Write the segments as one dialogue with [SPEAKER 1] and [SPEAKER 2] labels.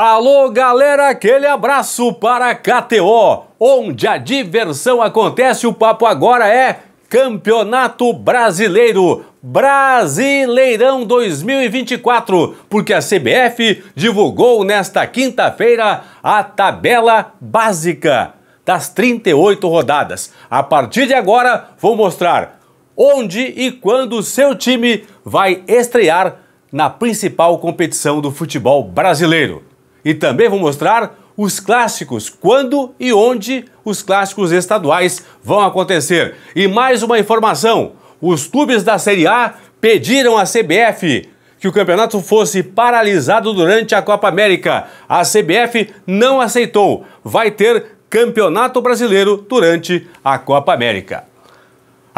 [SPEAKER 1] Alô, galera, aquele abraço para KTO, onde a diversão acontece. O papo agora é Campeonato Brasileiro. Brasileirão 2024, porque a CBF divulgou nesta quinta-feira a tabela básica das 38 rodadas. A partir de agora, vou mostrar onde e quando o seu time vai estrear na principal competição do futebol brasileiro. E também vou mostrar os clássicos, quando e onde os clássicos estaduais vão acontecer. E mais uma informação: os clubes da Série A pediram à CBF que o campeonato fosse paralisado durante a Copa América. A CBF não aceitou. Vai ter Campeonato Brasileiro durante a Copa América.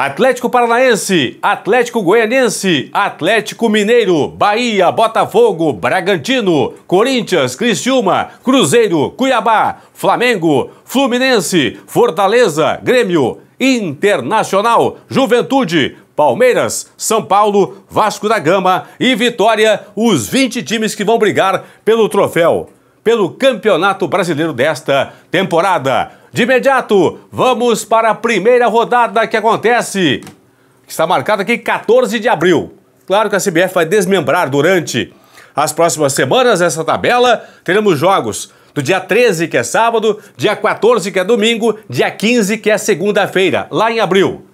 [SPEAKER 1] Atlético Paranaense, Atlético Goianense, Atlético Mineiro, Bahia, Botafogo, Bragantino, Corinthians, Criciúma, Cruzeiro, Cuiabá, Flamengo, Fluminense, Fortaleza, Grêmio, Internacional, Juventude, Palmeiras, São Paulo, Vasco da Gama e Vitória, os 20 times que vão brigar pelo troféu pelo Campeonato Brasileiro desta temporada. De imediato, vamos para a primeira rodada que acontece, que está marcada aqui 14 de abril. Claro que a CBF vai desmembrar durante as próximas semanas essa tabela. Teremos jogos do dia 13, que é sábado, dia 14, que é domingo, dia 15, que é segunda-feira, lá em abril.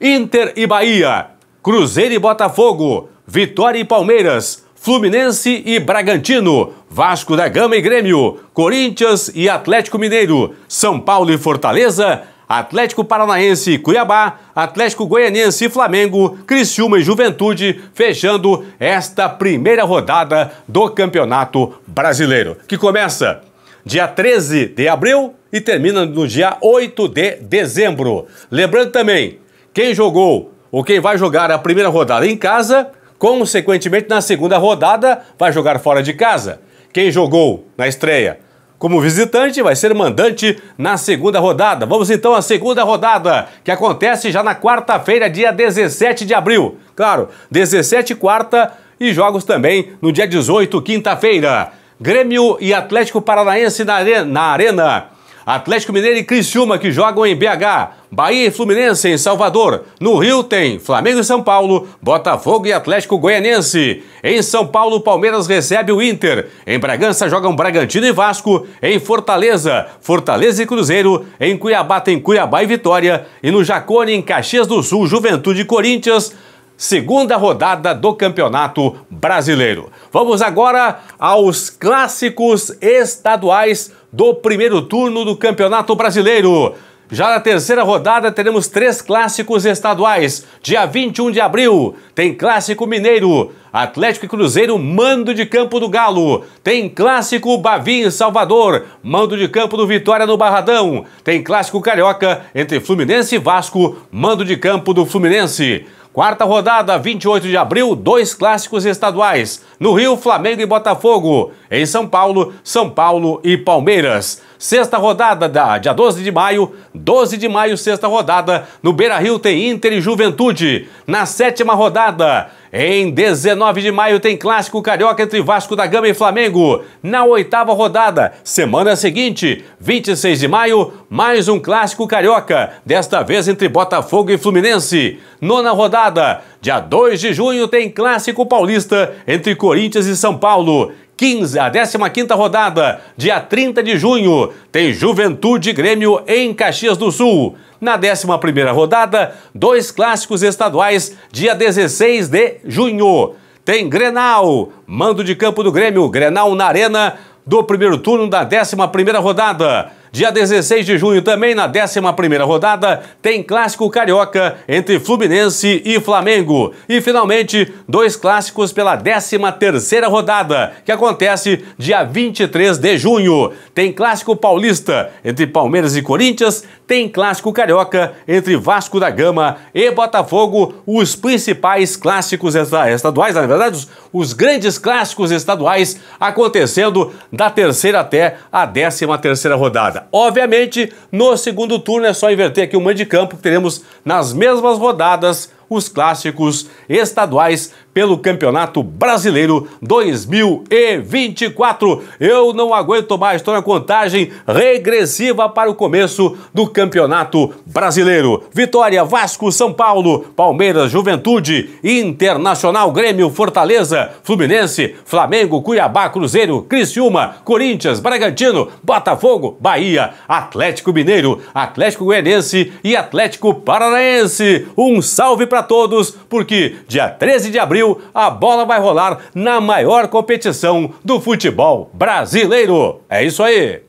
[SPEAKER 1] Inter e Bahia, Cruzeiro e Botafogo, Vitória e Palmeiras, Fluminense e Bragantino, Vasco da Gama e Grêmio, Corinthians e Atlético Mineiro, São Paulo e Fortaleza, Atlético Paranaense e Cuiabá, Atlético Goianiense e Flamengo, Criciúma e Juventude, fechando esta primeira rodada do Campeonato Brasileiro, que começa dia 13 de abril e termina no dia 8 de dezembro. Lembrando também, quem jogou ou quem vai jogar a primeira rodada em casa Consequentemente, na segunda rodada, vai jogar fora de casa. Quem jogou na estreia como visitante vai ser mandante na segunda rodada. Vamos então à segunda rodada, que acontece já na quarta-feira, dia 17 de abril. Claro, 17 quarta e jogos também no dia 18, quinta-feira. Grêmio e Atlético Paranaense na arena. Na arena. Atlético Mineiro e Criciúma que jogam em BH, Bahia e Fluminense em Salvador. No Rio tem Flamengo e São Paulo, Botafogo e Atlético Goianense. Em São Paulo, Palmeiras recebe o Inter. Em Bragança jogam Bragantino e Vasco. Em Fortaleza, Fortaleza e Cruzeiro. Em Cuiabá tem Cuiabá e Vitória. E no Jacone, em Caxias do Sul, Juventude e Corinthians segunda rodada do Campeonato Brasileiro. Vamos agora aos clássicos estaduais do primeiro turno do Campeonato Brasileiro. Já na terceira rodada teremos três clássicos estaduais. Dia 21 de abril tem Clássico Mineiro, Atlético e Cruzeiro, mando de campo do Galo. Tem Clássico Bavi em Salvador, mando de campo do Vitória no Barradão. Tem Clássico Carioca entre Fluminense e Vasco, mando de campo do Fluminense. Quarta rodada, 28 de abril, dois clássicos estaduais. No Rio, Flamengo e Botafogo. Em São Paulo, São Paulo e Palmeiras. Sexta rodada da dia 12 de maio, 12 de maio, sexta rodada, no Beira-Rio tem Inter e Juventude. Na sétima rodada, em 19 de maio tem clássico carioca entre Vasco da Gama e Flamengo. Na oitava rodada, semana seguinte, 26 de maio, mais um clássico carioca, desta vez entre Botafogo e Fluminense. Nona rodada, dia 2 de junho tem clássico paulista entre Corinthians e São Paulo. 15, a 15ª rodada, dia 30 de junho, tem Juventude Grêmio em Caxias do Sul. Na 11ª rodada, dois clássicos estaduais, dia 16 de junho. Tem Grenal, mando de campo do Grêmio, Grenal na Arena, do primeiro turno da 11ª rodada. Dia 16 de junho, também na 11ª rodada, tem clássico carioca entre Fluminense e Flamengo. E finalmente, dois clássicos pela 13ª rodada, que acontece dia 23 de junho. Tem clássico paulista entre Palmeiras e Corinthians, tem clássico carioca entre Vasco da Gama e Botafogo, os principais clássicos estaduais, na verdade, os, grandes clássicos estaduais acontecendo da terceira até a décima terceira rodada. Obviamente, no segundo turno é só inverter aqui o um mando de campo, teremos nas mesmas rodadas os clássicos estaduais pelo Campeonato Brasileiro 2024. Eu não aguento mais, estou na contagem regressiva para o começo do Campeonato Brasileiro. Vitória, Vasco, São Paulo, Palmeiras, Juventude, Internacional, Grêmio, Fortaleza, Fluminense, Flamengo, Cuiabá, Cruzeiro, Criciúma, Corinthians, Bragantino, Botafogo, Bahia, Atlético Mineiro, Atlético Goianense e Atlético Paranaense. Um salve para todos, porque dia 13 de abril Brasil, a bola vai rolar na maior competição do futebol brasileiro. É isso aí!